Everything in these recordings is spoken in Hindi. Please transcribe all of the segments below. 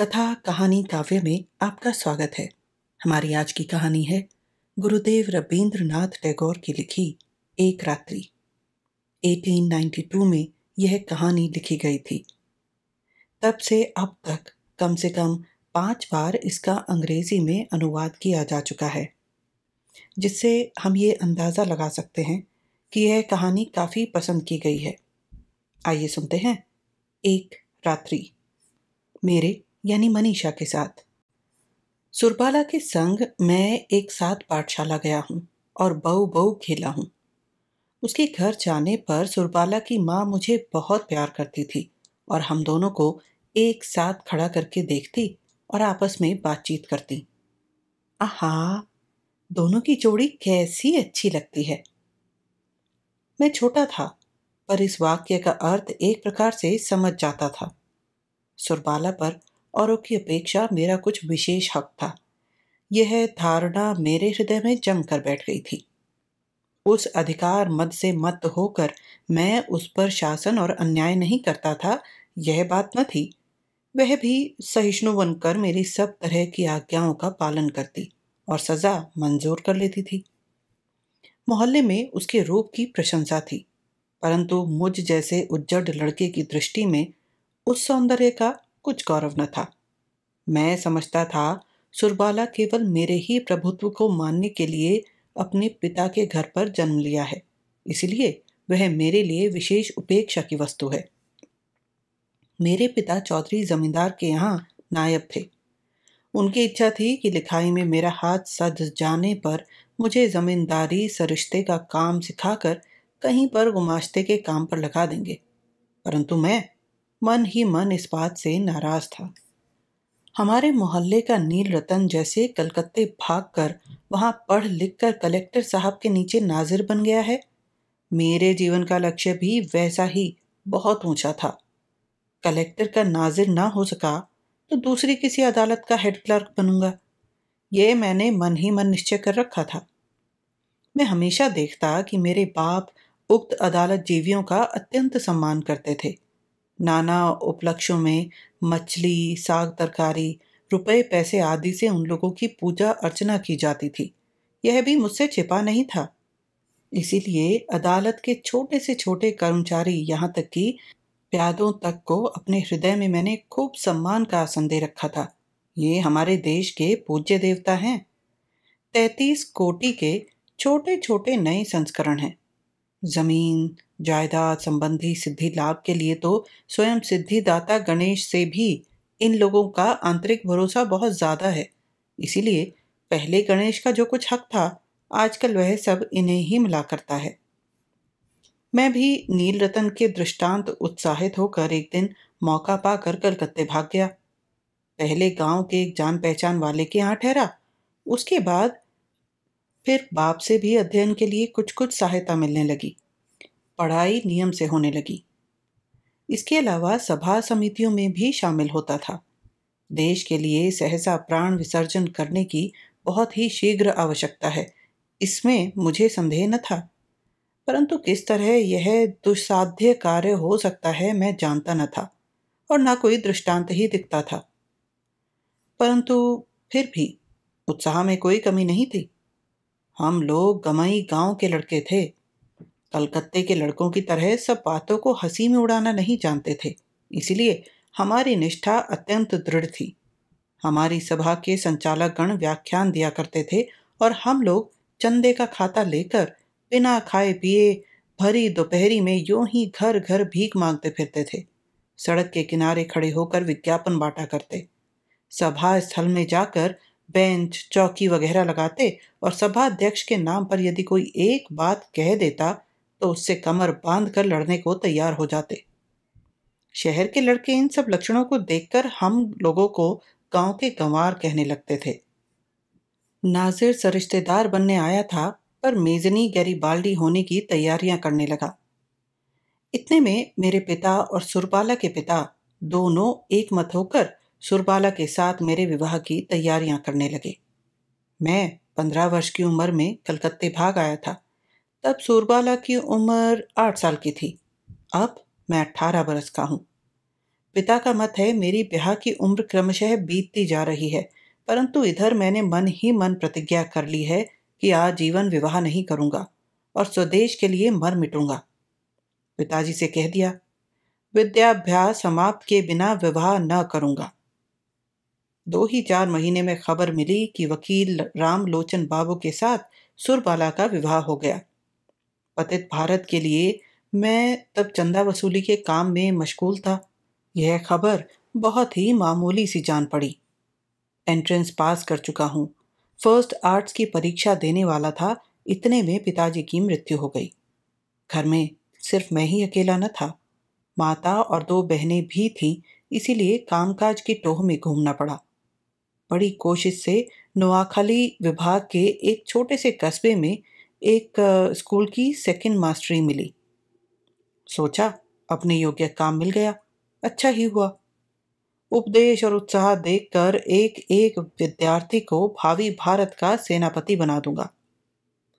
कथा कहानी काव्य में आपका स्वागत है हमारी आज की कहानी है गुरुदेव रबीन्द्रनाथ टैगोर की लिखी एक रात्रि 1892 में यह कहानी लिखी गई थी तब से अब तक कम से कम पांच बार इसका अंग्रेजी में अनुवाद किया जा चुका है जिससे हम ये अंदाज़ा लगा सकते हैं कि यह कहानी काफ़ी पसंद की गई है आइए सुनते हैं एक रात्रि मेरे यानी मनीषा के साथ सुरबाला के संग मैं एक साथ पाठशाला गया हूँ और बहु बहु खेला हूँ उसके घर जाने पर सुरबाला की माँ मुझे बहुत प्यार करती थी और हम दोनों को एक साथ खड़ा करके देखती और आपस में बातचीत करती आहा दोनों की जोड़ी कैसी अच्छी लगती है मैं छोटा था पर इस वाक्य का अर्थ एक प्रकार से समझ जाता था सुरबाला पर और उसकी अपेक्षा मेरा कुछ विशेष हक था यह धारणा मेरे हृदय में जम कर बैठ गई थी उस अधिकार मद से मत होकर मैं उस पर शासन और अन्याय नहीं करता था यह बात न थी वह भी सहिष्णु बनकर मेरी सब तरह की आज्ञाओं का पालन करती और सज़ा मंजूर कर लेती थी मोहल्ले में उसके रूप की प्रशंसा थी परंतु मुझ जैसे उज्जड लड़के की दृष्टि में उस सौंदर्य का कुछ गौरव न था मैं समझता था सुरबाला केवल मेरे ही प्रभुत्व को मानने के लिए अपने पिता के घर पर जन्म लिया है इसलिए वह मेरे लिए विशेष उपेक्षा की वस्तु है मेरे पिता चौधरी जमींदार के यहाँ नायब थे उनकी इच्छा थी कि लिखाई में मेरा हाथ सज जाने पर मुझे ज़मींदारी सरिश्ते का काम सिखाकर कहीं पर गुमाश्ते के काम पर लगा देंगे परंतु मैं मन ही मन इस बात से नाराज था हमारे मोहल्ले का नील रतन जैसे कलकत्ते भागकर वहाँ पढ़ लिख कर कलेक्टर साहब के नीचे नाजिर बन गया है मेरे जीवन का लक्ष्य भी वैसा ही बहुत ऊंचा था कलेक्टर का नाजिर ना हो सका तो दूसरी किसी अदालत का हेड क्लर्क बनूंगा ये मैंने मन ही मन निश्चय कर रखा था मैं हमेशा देखता कि मेरे बाप उक्त अदालत जीवियों का अत्यंत सम्मान करते थे नाना उपलक्षों में मछली साग तरकारी रुपए पैसे आदि से उन लोगों की पूजा अर्चना की जाती थी यह भी मुझसे छिपा नहीं था इसीलिए अदालत के छोटे से छोटे कर्मचारी यहाँ तक कि प्यादों तक को अपने हृदय में मैंने खूब सम्मान का संदेह रखा था ये हमारे देश के पूज्य देवता हैं तैतीस कोटि के छोटे छोटे नए संस्करण हैं ज़मीन जायदाद संबंधी सिद्धि लाभ के लिए तो स्वयं सिद्धिदाता गणेश से भी इन लोगों का आंतरिक भरोसा बहुत ज़्यादा है इसीलिए पहले गणेश का जो कुछ हक था आजकल वह सब इन्हें ही मिला करता है मैं भी नील रतन के दृष्टांत उत्साहित होकर एक दिन मौका पाकर कलकत्ते भाग गया पहले गांव के एक जान पहचान वाले के यहाँ ठहरा उसके बाद फिर बाप से भी अध्ययन के लिए कुछ कुछ सहायता मिलने लगी पढ़ाई नियम से होने लगी इसके अलावा सभा समितियों में भी शामिल होता था देश के लिए सहसा प्राण विसर्जन करने की बहुत ही शीघ्र आवश्यकता है इसमें मुझे संदेह न था परंतु किस तरह यह दुस्साध्य कार्य हो सकता है मैं जानता न था और ना कोई दृष्टांत ही दिखता था परंतु फिर भी उत्साह में कोई कमी नहीं थी हम लोग गमई गांव के लड़के थे कलकत्ते के लड़कों की तरह सब बातों को हंसी में उड़ाना नहीं जानते थे इसलिए हमारी निष्ठा अत्यंत दृढ़ थी हमारी सभा के संचालक गण व्याख्यान दिया करते थे और हम लोग चंदे का खाता लेकर बिना खाए पिए भरी दोपहरी में यूं ही घर घर भीख मांगते फिरते थे सड़क के किनारे खड़े होकर विज्ञापन बांटा करते सभा स्थल में जाकर बेंच चौकी वगैरह लगाते और सभा अध्यक्ष के नाम पर यदि कोई एक बात कह देता तो उससे कमर बांध कर लड़ने को तैयार हो जाते शहर के लड़के इन सब लक्षणों को देखकर हम लोगों को गांव के गंवार कहने लगते थे नाजिर सरिश्तेदार बनने आया था पर मेजनी गरीबाल्डी होने की तैयारियां करने लगा इतने में मेरे पिता और सुरबाला के पिता दोनों एक मत होकर सुरबाला के साथ मेरे विवाह की तैयारियां करने लगे मैं पंद्रह वर्ष की उम्र में कलकत्ते भाग आया था तब सूरबाला की उम्र आठ साल की थी अब मैं अट्ठारह बरस का हूँ पिता का मत है मेरी ब्याह की उम्र क्रमशः बीतती जा रही है परंतु इधर मैंने मन ही मन प्रतिज्ञा कर ली है कि आजीवन विवाह नहीं करूँगा और स्वदेश के लिए मर मिटूंगा पिताजी से कह दिया विद्याभ्यास समाप्त के बिना विवाह न करूंगा दो ही चार महीने में खबर मिली कि वकील रामलोचन बाबू के साथ सुरबाला का विवाह हो गया पतित भारत के लिए मैं तब चंदा वसूली के काम में मशगूल था यह खबर बहुत ही मामूली सी जान पड़ी एंट्रेंस पास कर चुका हूँ फर्स्ट आर्ट्स की परीक्षा देने वाला था इतने में पिताजी की मृत्यु हो गई घर में सिर्फ मैं ही अकेला न था माता और दो बहनें भी थीं इसीलिए कामकाज की टोह में घूमना पड़ा बड़ी कोशिश से नोआखली विभाग के एक छोटे से कस्बे में एक स्कूल की सेकंड मास्टरी मिली सोचा अपने योग्य काम मिल गया अच्छा ही हुआ उपदेश और उत्साह देखकर एक एक विद्यार्थी को भावी भारत का सेनापति बना दूंगा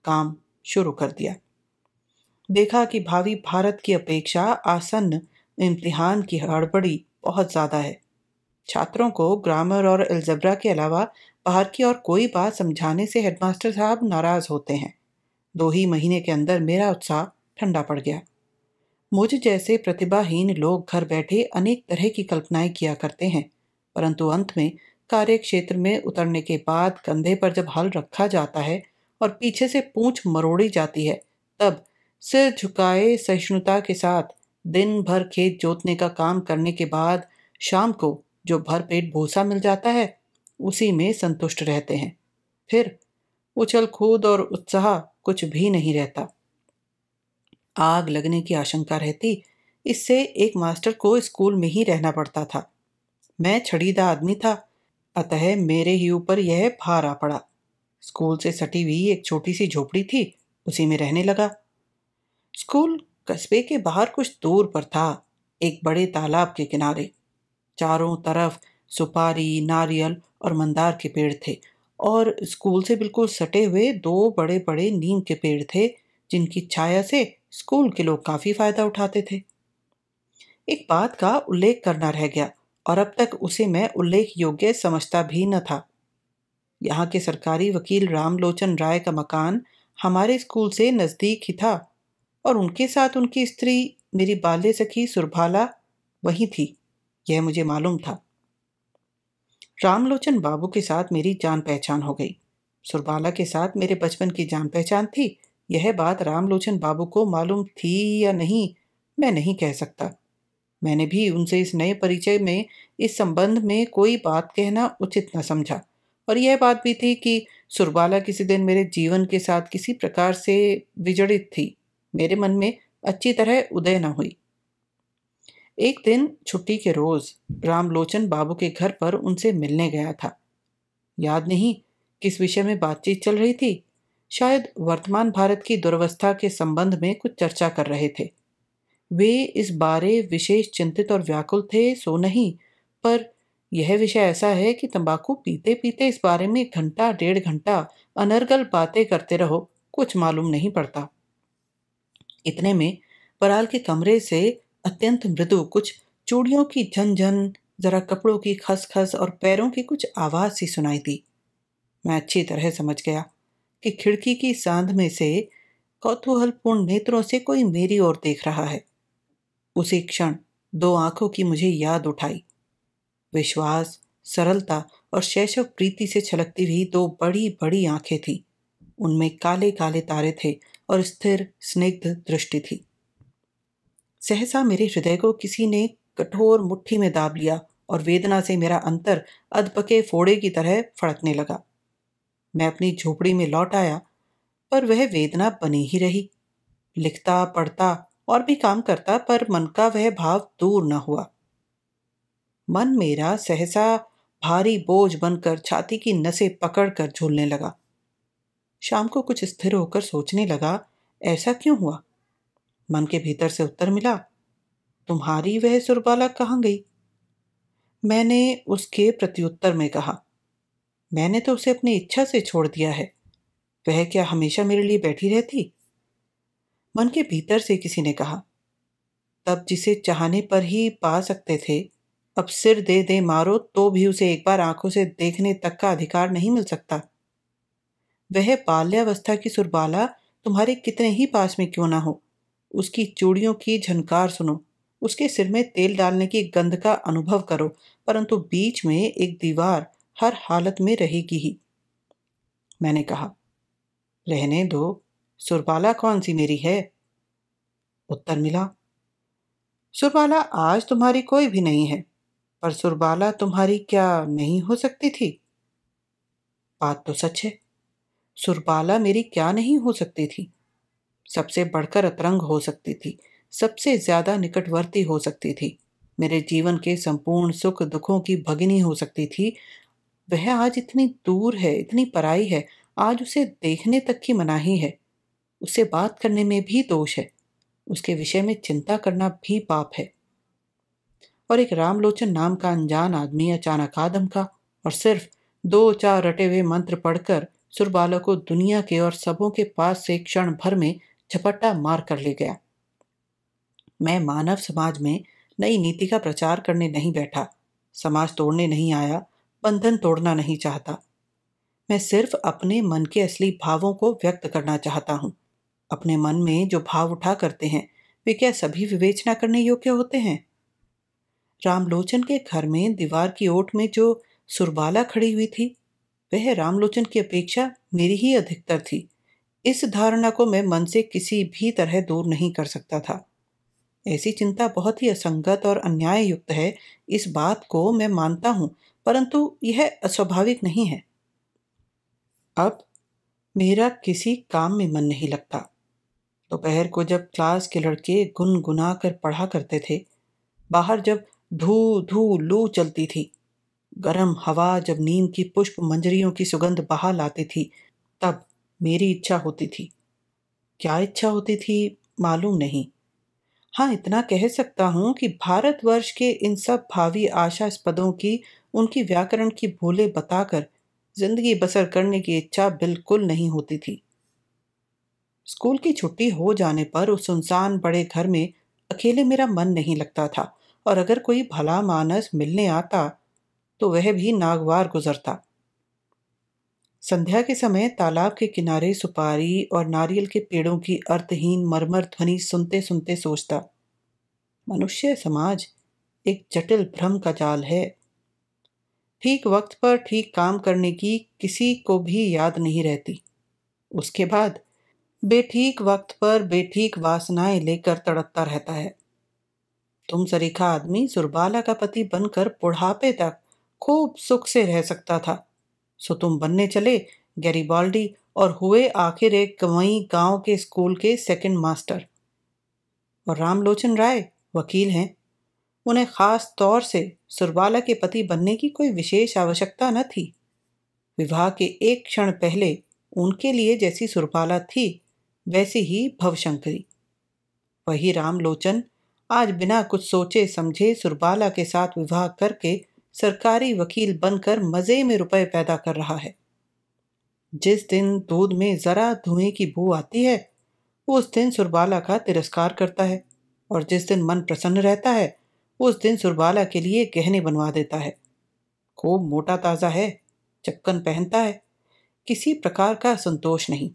काम शुरू कर दिया देखा कि भावी भारत की अपेक्षा आसन्न इम्तिहान की हड़बड़ी बहुत ज़्यादा है छात्रों को ग्रामर और एल्जबरा के अलावा बाहर की और कोई बात समझाने से हेडमास्टर साहब नाराज़ होते हैं दो ही महीने के अंदर मेरा उत्साह ठंडा पड़ गया मुझ जैसे प्रतिभाहीन लोग घर बैठे अनेक तरह की कल्पनाएं किया करते हैं परंतु अंत में कार्य क्षेत्र में उतरने के बाद कंधे पर जब हल रखा जाता है और पीछे से पूंछ मरोड़ी जाती है तब सिर झुकाए सहिष्णुता के साथ दिन भर खेत जोतने का काम करने के बाद शाम को जो भर पेट भूसा मिल जाता है उसी में संतुष्ट रहते हैं फिर उछल कूद और उत्साह कुछ भी नहीं रहता आग लगने की आशंका रहती इससे एक मास्टर को स्कूल में ही रहना पड़ता था मैं छड़ीदा आदमी था अतः मेरे ही ऊपर यह भार आ पड़ा स्कूल से सटी हुई एक छोटी सी झोपड़ी थी उसी में रहने लगा स्कूल कस्बे के बाहर कुछ दूर पर था एक बड़े तालाब के किनारे चारों तरफ सुपारी नारियल और मंदार के पेड़ थे और स्कूल से बिल्कुल सटे हुए दो बड़े बड़े नीम के पेड़ थे जिनकी छाया से स्कूल के लोग काफ़ी फ़ायदा उठाते थे एक बात का उल्लेख करना रह गया और अब तक उसे मैं उल्लेख योग्य समझता भी न था यहाँ के सरकारी वकील रामलोचन राय का मकान हमारे स्कूल से नज़दीक ही था और उनके साथ उनकी स्त्री मेरी बाल्य सखी सुरभाला वहीं थी यह मुझे मालूम था रामलोचन बाबू के साथ मेरी जान पहचान हो गई सुरबाला के साथ मेरे बचपन की जान पहचान थी यह बात रामलोचन बाबू को मालूम थी या नहीं मैं नहीं कह सकता मैंने भी उनसे इस नए परिचय में इस संबंध में कोई बात कहना उचित न समझा और यह बात भी थी कि सुरबाला किसी दिन मेरे जीवन के साथ किसी प्रकार से विजड़ित थी मेरे मन में अच्छी तरह उदय न हुई एक दिन छुट्टी के रोज़ रामलोचन बाबू के घर पर उनसे मिलने गया था याद नहीं किस विषय में बातचीत चल रही थी शायद वर्तमान भारत की दुर्वस्था के संबंध में कुछ चर्चा कर रहे थे वे इस बारे विशेष चिंतित और व्याकुल थे सो नहीं पर यह विषय ऐसा है कि तंबाकू पीते पीते इस बारे में घंटा डेढ़ घंटा अनर्गल बातें करते रहो कुछ मालूम नहीं पड़ता इतने में पराल के कमरे से अत्यंत मृदु कुछ चूड़ियों की झनझन जरा कपड़ों की खसखस और पैरों की कुछ आवाज़ सी सुनाई दी मैं अच्छी तरह समझ गया कि खिड़की की सांध में से कौतूहलपूर्ण नेत्रों से कोई मेरी ओर देख रहा है उसी क्षण दो आंखों की मुझे याद उठाई विश्वास सरलता और शैशव प्रीति से छलकती हुई दो बड़ी बड़ी आंखें थीं उनमें काले काले तारे थे और स्थिर स्निग्ध दृष्टि थी सहसा मेरे हृदय को किसी ने कठोर मुट्ठी में दाब लिया और वेदना से मेरा अंतर अधपके फोड़े की तरह फड़कने लगा मैं अपनी झोपड़ी में लौट आया पर वह वेदना बनी ही रही लिखता पढ़ता और भी काम करता पर मन का वह भाव दूर न हुआ मन मेरा सहसा भारी बोझ बनकर छाती की नसें पकड़कर झूलने लगा शाम को कुछ स्थिर होकर सोचने लगा ऐसा क्यों हुआ मन के भीतर से उत्तर मिला तुम्हारी वह सुरबाला कहाँ गई मैंने उसके प्रत्युत्तर में कहा मैंने तो उसे अपनी इच्छा से छोड़ दिया है वह क्या हमेशा मेरे लिए बैठी रहती मन के भीतर से किसी ने कहा तब जिसे चाहने पर ही पा सकते थे अब सिर दे दे मारो तो भी उसे एक बार आंखों से देखने तक का अधिकार नहीं मिल सकता वह बाल्यावस्था की सुरबाला तुम्हारे कितने ही पास में क्यों ना हो उसकी चूड़ियों की झनकार सुनो उसके सिर में तेल डालने की गंध का अनुभव करो परंतु बीच में एक दीवार हर हालत में रहेगी ही मैंने कहा रहने दो सुरबाला कौन सी मेरी है उत्तर मिला सुरबाला आज तुम्हारी कोई भी नहीं है पर सुरबाला तुम्हारी क्या नहीं हो सकती थी बात तो सच है सुरबाला मेरी क्या नहीं हो सकती थी सबसे बढ़कर अतरंग हो सकती थी सबसे ज़्यादा निकटवर्ती हो सकती थी मेरे जीवन के संपूर्ण सुख दुखों की भगिनी हो सकती थी वह आज इतनी दूर है इतनी पराई है आज उसे देखने तक की मनाही है उससे बात करने में भी दोष है उसके विषय में चिंता करना भी पाप है और एक रामलोचन नाम का अनजान आदमी अचानक आदम का और सिर्फ दो चार रटे हुए मंत्र पढ़कर सुरबाला को दुनिया के और सबों के पास से क्षण भर में झपट्टा मार कर ले गया मैं मानव समाज में नई नीति का प्रचार करने नहीं बैठा समाज तोड़ने नहीं आया बंधन तोड़ना नहीं चाहता मैं सिर्फ अपने मन के असली भावों को व्यक्त करना चाहता हूँ अपने मन में जो भाव उठा करते हैं वे क्या सभी विवेचना करने योग्य होते हैं रामलोचन के घर में दीवार की ओट में जो सुरबाला खड़ी हुई थी वह रामलोचन की अपेक्षा मेरी ही अधिकतर थी इस धारणा को मैं मन से किसी भी तरह दूर नहीं कर सकता था ऐसी चिंता बहुत ही असंगत और अन्याय युक्त है इस बात को मैं मानता हूं परंतु यह अस्वाभाविक नहीं है अब मेरा किसी काम में मन नहीं लगता दोपहर को जब क्लास के लड़के गुनगुना कर पढ़ा करते थे बाहर जब धू धू लू चलती थी गर्म हवा जब नीम की पुष्प मंजरियों की सुगंध बहा लाती थी तब मेरी इच्छा होती थी क्या इच्छा होती थी मालूम नहीं हाँ इतना कह सकता हूँ कि भारतवर्ष के इन सब भावी आशास्पदों की उनकी व्याकरण की भूले बताकर जिंदगी बसर करने की इच्छा बिल्कुल नहीं होती थी स्कूल की छुट्टी हो जाने पर उस सुनसान बड़े घर में अकेले मेरा मन नहीं लगता था और अगर कोई भला मानस मिलने आता तो वह भी नागवार गुजरता संध्या के समय तालाब के किनारे सुपारी और नारियल के पेड़ों की अर्थहीन मरमर ध्वनि सुनते सुनते सोचता मनुष्य समाज एक जटिल भ्रम का जाल है ठीक वक्त पर ठीक काम करने की किसी को भी याद नहीं रहती उसके बाद बेठीक वक्त पर बेठीक वासनाएं लेकर तड़पता रहता है तुम सरीखा आदमी सुरबाला का पति बनकर बुढ़ापे तक खूब सुख से रह सकता था सो तुम बनने चले गैरीबाल्डी और हुए आखिर एक कवई गांव के स्कूल के सेकंड मास्टर और रामलोचन राय वकील हैं उन्हें खास तौर से सुरबाला के पति बनने की कोई विशेष आवश्यकता न थी विवाह के एक क्षण पहले उनके लिए जैसी सुरबाला थी वैसी ही भवशंकरी वही रामलोचन आज बिना कुछ सोचे समझे सुरबाला के साथ विवाह करके सरकारी वकील बनकर मज़े में रुपए पैदा कर रहा है जिस दिन दूध में ज़रा धुएं की बू आती है उस दिन सुरबाला का तिरस्कार करता है और जिस दिन मन प्रसन्न रहता है उस दिन सुरबाला के लिए गहने बनवा देता है खूब मोटा ताज़ा है चक्कन पहनता है किसी प्रकार का संतोष नहीं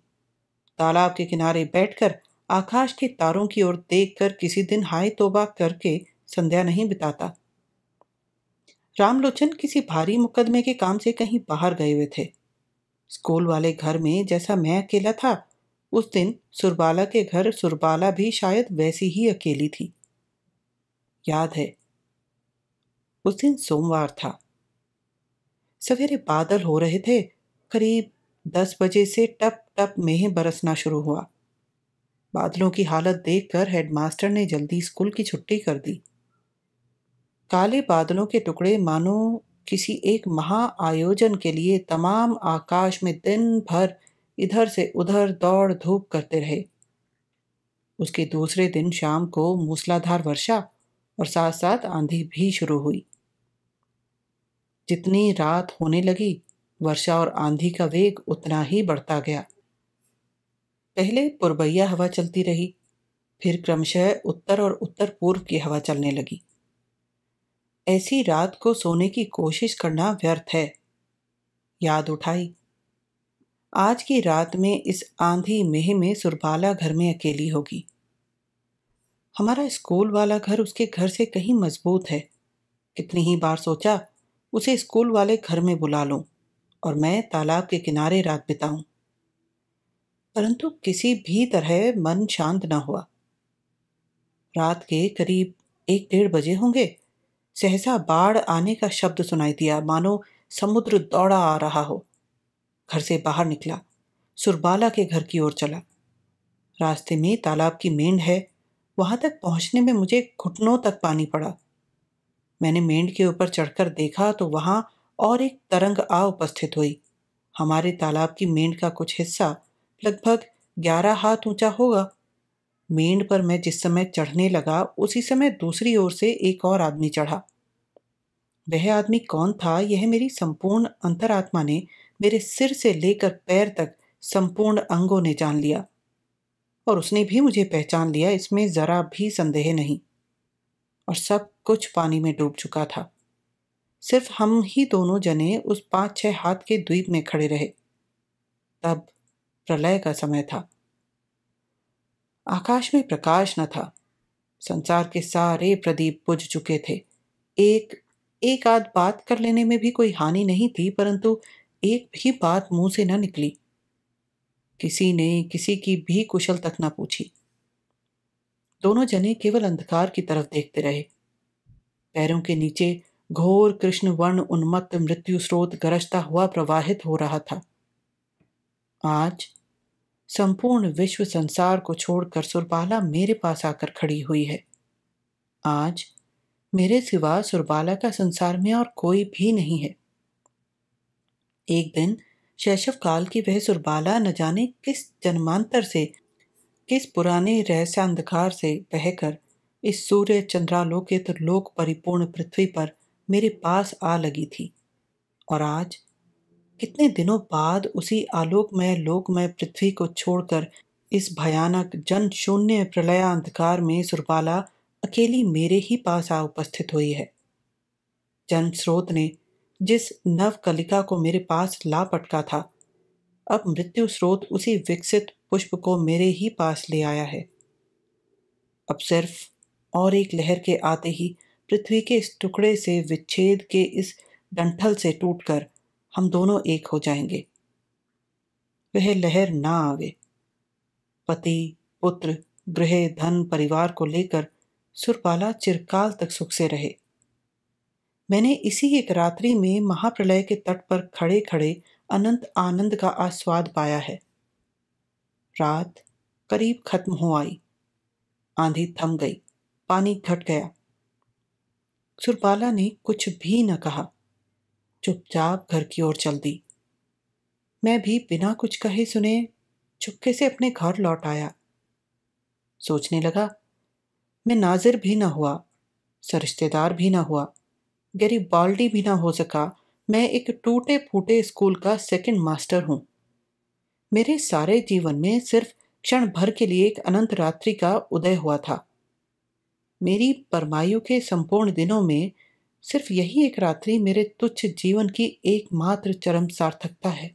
तालाब के किनारे बैठकर आकाश के तारों की ओर देखकर किसी दिन हाय तोबा करके संध्या नहीं बिताता रामलोचन किसी भारी मुकदमे के काम से कहीं बाहर गए हुए थे स्कूल वाले घर में जैसा मैं अकेला था उस दिन सुरबाला के घर सुरबाला भी शायद वैसी ही अकेली थी याद है उस दिन सोमवार था सवेरे बादल हो रहे थे करीब दस बजे से टप टप मेह बरसना शुरू हुआ बादलों की हालत देखकर हेडमास्टर ने जल्दी स्कूल की छुट्टी कर दी काले बादलों के टुकड़े मानो किसी एक महा आयोजन के लिए तमाम आकाश में दिन भर इधर से उधर दौड़ धूप करते रहे उसके दूसरे दिन शाम को मूसलाधार वर्षा और साथ साथ आंधी भी शुरू हुई जितनी रात होने लगी वर्षा और आंधी का वेग उतना ही बढ़ता गया पहले पुरबैया हवा चलती रही फिर क्रमशः उत्तर और उत्तर पूर्व की हवा चलने लगी ऐसी रात को सोने की कोशिश करना व्यर्थ है याद उठाई आज की रात में इस आंधी मेह में सुरबाला घर में अकेली होगी हमारा स्कूल वाला घर उसके घर से कहीं मजबूत है कितनी ही बार सोचा उसे स्कूल वाले घर में बुला लूं और मैं तालाब के किनारे रात बिताऊं परंतु किसी भी तरह मन शांत ना हुआ रात के करीब एक डेढ़ बजे होंगे सहसा बाढ़ आने का शब्द सुनाई दिया मानो समुद्र दौड़ा आ रहा हो घर से बाहर निकला सुरबाला के घर की ओर चला रास्ते में तालाब की मेंढ है वहां तक पहुंचने में मुझे घुटनों तक पानी पड़ा मैंने मेंढ के ऊपर चढ़कर देखा तो वहाँ और एक तरंग आ उपस्थित हुई हमारे तालाब की मेंढ का कुछ हिस्सा लगभग ग्यारह हाथ ऊंचा होगा मेंढ पर मैं जिस समय चढ़ने लगा उसी समय दूसरी ओर से एक और आदमी चढ़ा वह आदमी कौन था यह मेरी संपूर्ण अंतरात्मा ने मेरे सिर से लेकर पैर तक संपूर्ण अंगों ने जान लिया और उसने भी मुझे पहचान लिया इसमें ज़रा भी संदेह नहीं और सब कुछ पानी में डूब चुका था सिर्फ हम ही दोनों जने उस पांच छह हाथ के द्वीप में खड़े रहे तब प्रलय का समय था आकाश में प्रकाश न था संसार के सारे प्रदीप बुझ चुके थे एक एक आध बात कर लेने में भी कोई हानि नहीं थी परंतु एक भी बात मुंह से न निकली किसी ने किसी की भी कुशल तक न पूछी दोनों जने केवल अंधकार की तरफ देखते रहे पैरों के नीचे घोर कृष्ण वर्ण उन्मत्त मृत्यु स्रोत गरजता हुआ प्रवाहित हो रहा था आज संपूर्ण विश्व संसार को छोड़कर सुरबाला मेरे पास आकर खड़ी हुई है आज मेरे सिवा सुरबाला का संसार में और कोई भी नहीं है एक दिन शैशव काल की वह सुरबाला न जाने किस जन्मांतर से किस पुराने रहस्य अंधकार से बहकर इस सूर्य चंद्रालोकित लोक परिपूर्ण पृथ्वी पर मेरे पास आ लगी थी और आज कितने दिनों बाद उसी आलोकमय लोकमय पृथ्वी को छोड़कर इस भयानक जन शून्य प्रलय अंधकार में सुरबाला अकेली मेरे ही पास आ उपस्थित हुई है जन स्रोत ने जिस नव कलिका को मेरे पास ला पटका था अब मृत्यु स्रोत उसी विकसित पुष्प को मेरे ही पास ले आया है अब सिर्फ और एक लहर के आते ही पृथ्वी के इस टुकड़े से विच्छेद के इस डंठल से टूटकर हम दोनों एक हो जाएंगे वह लहर ना आवे पति पुत्र गृह धन परिवार को लेकर सुरपाला चिरकाल तक सुख से रहे मैंने इसी एक रात्रि में महाप्रलय के तट पर खड़े खड़े अनंत आनंद का आस्वाद पाया है रात करीब खत्म हो आई आंधी थम गई पानी घट गया सुरपाला ने कुछ भी न कहा चुपचाप घर की ओर चल दी मैं भी बिना कुछ कहे सुने चुपके से अपने घर लौट आया सोचने लगा मैं नाजिर भी ना हुआ सरिश्तेदार भी ना हुआ गरीब बाल्टी भी ना हो सका मैं एक टूटे फूटे स्कूल का सेकंड मास्टर हूँ मेरे सारे जीवन में सिर्फ क्षण भर के लिए एक अनंत रात्रि का उदय हुआ था मेरी परमायु के संपूर्ण दिनों में सिर्फ यही एक रात्रि मेरे तुच्छ जीवन की एकमात्र चरम सार्थकता है